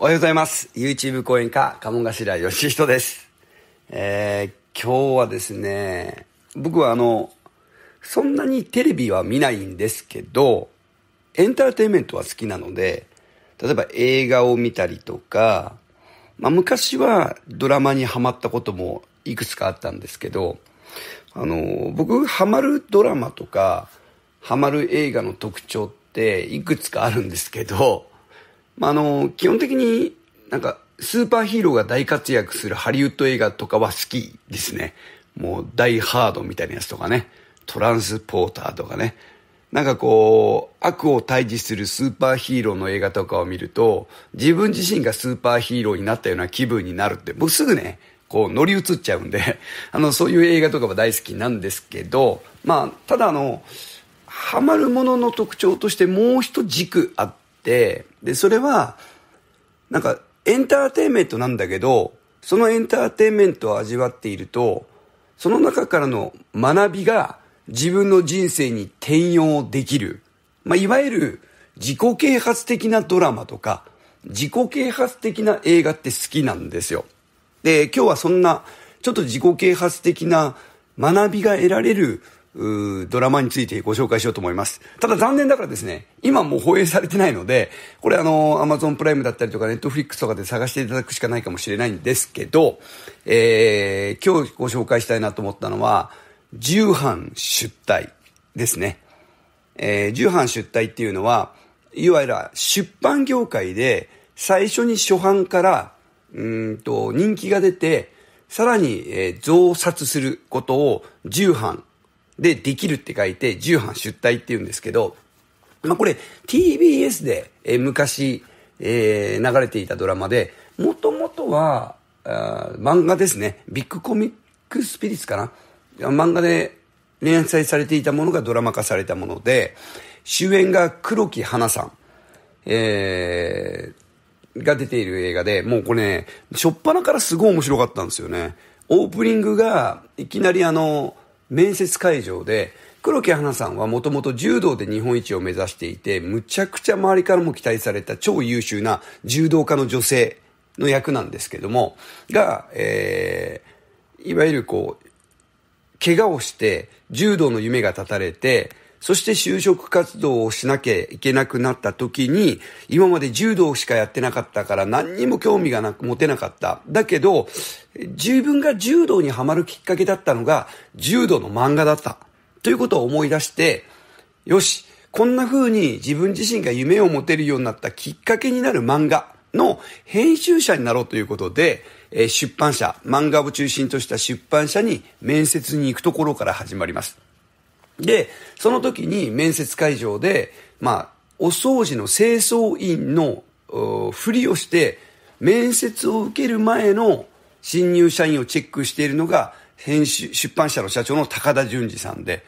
おはようございます。YouTube 講演家、鴨頭義人です。えー、今日はですね、僕はあの、そんなにテレビは見ないんですけど、エンターテインメントは好きなので、例えば映画を見たりとか、まあ昔はドラマにハマったこともいくつかあったんですけど、あの、僕ハマるドラマとか、ハマる映画の特徴っていくつかあるんですけど、まあ、あの、基本的になんかスーパーヒーローが大活躍するハリウッド映画とかは好きですね。もうダイハードみたいなやつとかね。トランスポーターとかね。なんかこう、悪を退治するスーパーヒーローの映画とかを見ると、自分自身がスーパーヒーローになったような気分になるって、僕すぐね、こう乗り移っちゃうんで、あの、そういう映画とかは大好きなんですけど、まあ、ただあの、ハマるものの特徴としてもう一軸あっ、で、それは、なんか、エンターテインメントなんだけど、そのエンターテインメントを味わっていると、その中からの学びが自分の人生に転用できる。まあ、いわゆる自己啓発的なドラマとか、自己啓発的な映画って好きなんですよ。で、今日はそんな、ちょっと自己啓発的な学びが得られるドラマについてご紹介しようと思います。ただ残念だからですね、今もう放映されてないので、これあの、アマゾンプライムだったりとかネットフリックスとかで探していただくしかないかもしれないんですけど、えー、今日ご紹介したいなと思ったのは、重版出退ですね。えー、重版出退っていうのは、いわゆる出版業界で最初に初版からうんと人気が出て、さらに、えー、増刷することを重版で、できるって書いて、重版出退って言うんですけど、まあ、これ TBS で、えー、昔、えー、流れていたドラマで、もともとは、あ漫画ですね。ビッグコミックスピリッツかな漫画で連載されていたものがドラマ化されたもので、主演が黒木華さん、えー、が出ている映画で、もうこれね、初っぱなからすごい面白かったんですよね。オープニングが、いきなりあの、面接会場で、黒木花さんはもともと柔道で日本一を目指していて、むちゃくちゃ周りからも期待された超優秀な柔道家の女性の役なんですけども、が、えー、いわゆるこう、怪我をして、柔道の夢が絶たれて、そして就職活動をしなきゃいけなくなった時に、今まで柔道しかやってなかったから何にも興味がなく持てなかった。だけど、自分が柔道にはまるきっかけだったのが、柔道の漫画だった。ということを思い出して、よし、こんな風に自分自身が夢を持てるようになったきっかけになる漫画の編集者になろうということで、出版社、漫画を中心とした出版社に面接に行くところから始まります。で、その時に面接会場で、まあ、お掃除の清掃員のふりをして、面接を受ける前の新入社員をチェックしているのが、編集、出版社の社長の高田淳二さんで、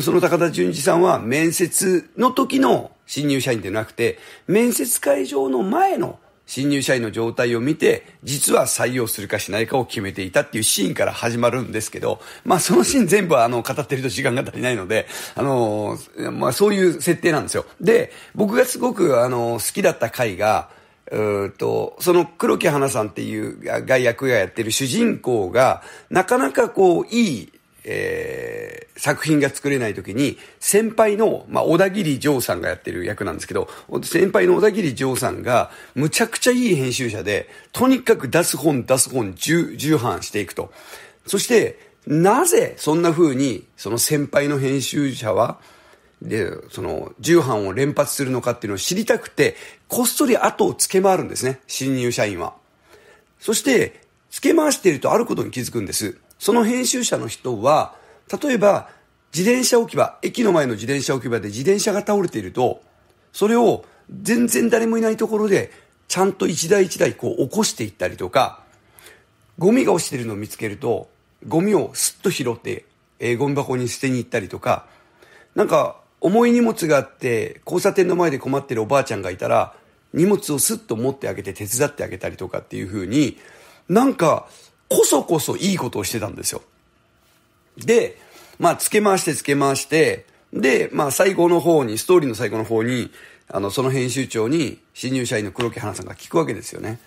その高田淳二さんは面接の時の新入社員でなくて、面接会場の前の新入社員の状態を見て、実は採用するかしないかを決めていたっていうシーンから始まるんですけど、まあそのシーン全部あの語ってると時間が足りないので、あの、まあそういう設定なんですよ。で、僕がすごくあの好きだった回が、うと、その黒木花さんっていう外役がやってる主人公が、なかなかこう、いいえー、作品が作れない時に、先輩の、まあ、小田切丈さんがやってる役なんですけど、先輩の小田切丈さんが、むちゃくちゃいい編集者で、とにかく出す本出す本、重、重版していくと。そして、なぜそんな風に、その先輩の編集者は、で、その、重版を連発するのかっていうのを知りたくて、こっそり後を付け回るんですね、新入社員は。そして、付け回しているとあることに気づくんです。その編集者の人は、例えば、自転車置き場、駅の前の自転車置き場で自転車が倒れていると、それを全然誰もいないところで、ちゃんと一台一台こう起こしていったりとか、ゴミが落ちているのを見つけると、ゴミをスッと拾って、えー、ゴミ箱に捨てに行ったりとか、なんか、重い荷物があって、交差点の前で困ってるおばあちゃんがいたら、荷物をスッと持ってあげて手伝ってあげたりとかっていう風に、なんか、こそこそいいことをしてたんですよ。で、まあ、つけ回してつけ回して、で、まあ、最後の方に、ストーリーの最後の方に、あの、その編集長に、新入社員の黒木花さんが聞くわけですよね。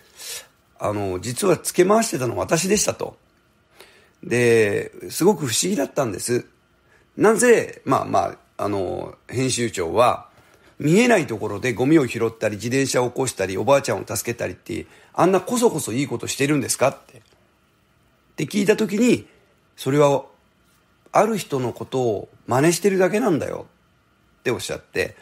あの、実はつけ回してたの私でしたと。で、すごく不思議だったんです。なぜ、まあまあ、あの、編集長は、見えないところでゴミを拾ったり、自転車を起こしたり、おばあちゃんを助けたりって、あんなこそこそいいことしてるんですかって。って聞いた時に、それは、ある人のことを真似してるだけなんだよっておっしゃって、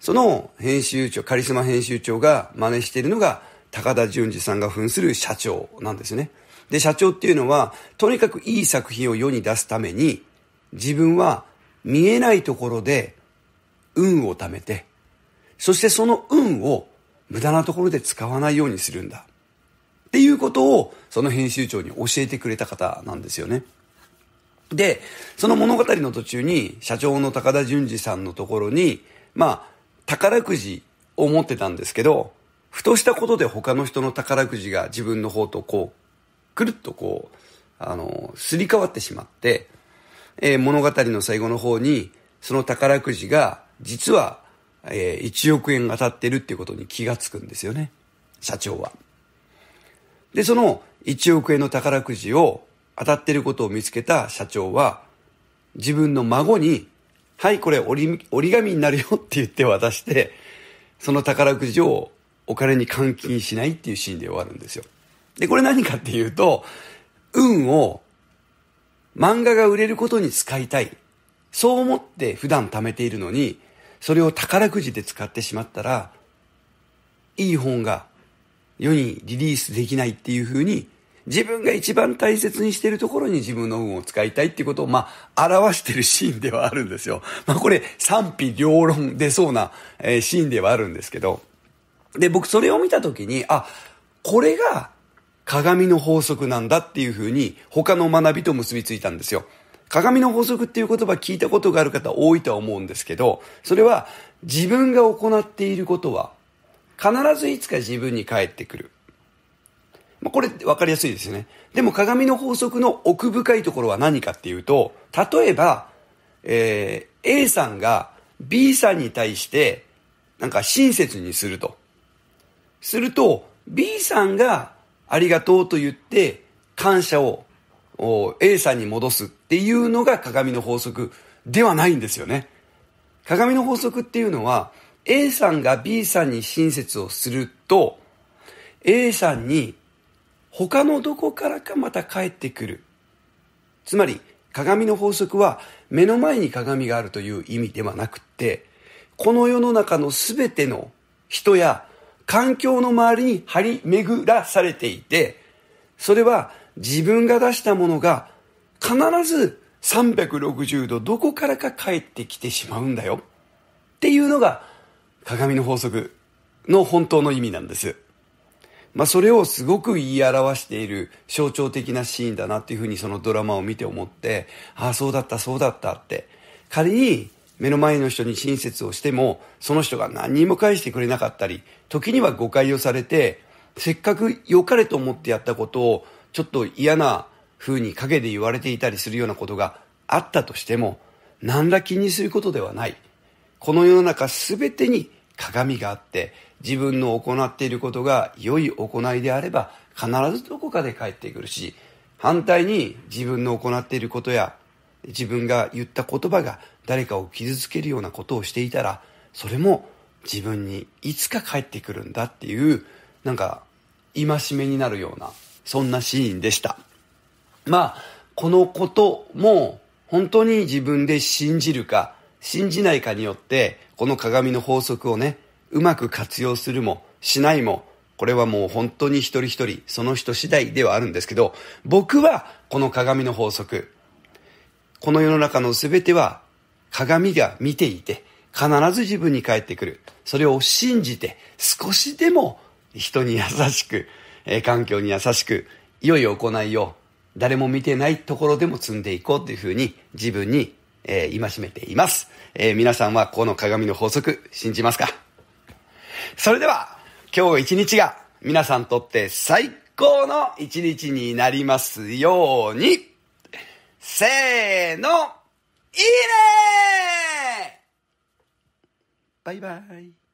その編集長、カリスマ編集長が真似しているのが、高田純次さんが扮する社長なんですね。で、社長っていうのは、とにかくいい作品を世に出すために、自分は見えないところで運を貯めて、そしてその運を無駄なところで使わないようにするんだ。っていうことを、その編集長に教えてくれた方なんですよね。で、その物語の途中に、社長の高田純次さんのところに、まあ、宝くじを持ってたんですけど、ふとしたことで他の人の宝くじが自分の方とこう、くるっとこう、あの、すり替わってしまって、えー、物語の最後の方に、その宝くじが、実は、えー、1億円が当たってるっていうことに気がつくんですよね。社長は。で、その1億円の宝くじを当たってることを見つけた社長は、自分の孫に、はい、これ折り折り紙になるよって言って渡して、その宝くじをお金に換金しないっていうシーンで終わるんですよ。で、これ何かっていうと、運を漫画が売れることに使いたい。そう思って普段貯めているのに、それを宝くじで使ってしまったら、いい本が世にリリースできないっていうふうに、自分が一番大切にしているところに自分の運を使いたいっていうことを、まあ、表してるシーンではあるんですよ。まあ、これ、賛否両論出そうな、えー、シーンではあるんですけど。で、僕それを見たときに、あ、これが鏡の法則なんだっていうふうに、他の学びと結びついたんですよ。鏡の法則っていう言葉聞いたことがある方多いとは思うんですけど、それは自分が行っていることは必ずいつか自分に返ってくる。まあ、これ分かりやすいですよね。でも鏡の法則の奥深いところは何かっていうと、例えば、えー、A さんが B さんに対して、なんか親切にすると。すると、B さんがありがとうと言って、感謝を A さんに戻すっていうのが鏡の法則ではないんですよね。鏡の法則っていうのは、A さんが B さんに親切をすると、A さんに他のどこからかまた帰ってくる。つまり、鏡の法則は目の前に鏡があるという意味ではなくて、この世の中の全ての人や環境の周りに張り巡らされていて、それは自分が出したものが必ず360度どこからか帰ってきてしまうんだよ。っていうのが鏡の法則の本当の意味なんです。まあ、それをすごく言い表している象徴的なシーンだなっていうふうにそのドラマを見て思って、ああ、そうだった、そうだったって。仮に目の前の人に親切をしても、その人が何にも返してくれなかったり、時には誤解をされて、せっかく良かれと思ってやったことを、ちょっと嫌な風に陰で言われていたりするようなことがあったとしても、何ら気にすることではない。この世の中べてに鏡があって、自分の行っていることが良い行いであれば、必ずどこかで返ってくるし、反対に自分の行っていることや、自分が言った言葉が誰かを傷つけるようなことをしていたら、それも自分にいつか返ってくるんだっていう、なんか、戒めになるような、そんなシーンでした。まあ、このことも本当に自分で信じるか信じないかによってこの鏡の法則をね、うまく活用するも、しないも、これはもう本当に一人一人、その人次第ではあるんですけど、僕はこの鏡の法則、この世の中の全ては鏡が見ていて、必ず自分に返ってくる。それを信じて、少しでも人に優しく、え環境に優しく、良い行いを、誰も見てないところでも積んでいこうというふうに自分にえー、戒めています。えー、皆さんはこの鏡の法則、信じますかそれでは、今日一日が皆さんにとって最高の一日になりますように、せーの、いいねバイバイ。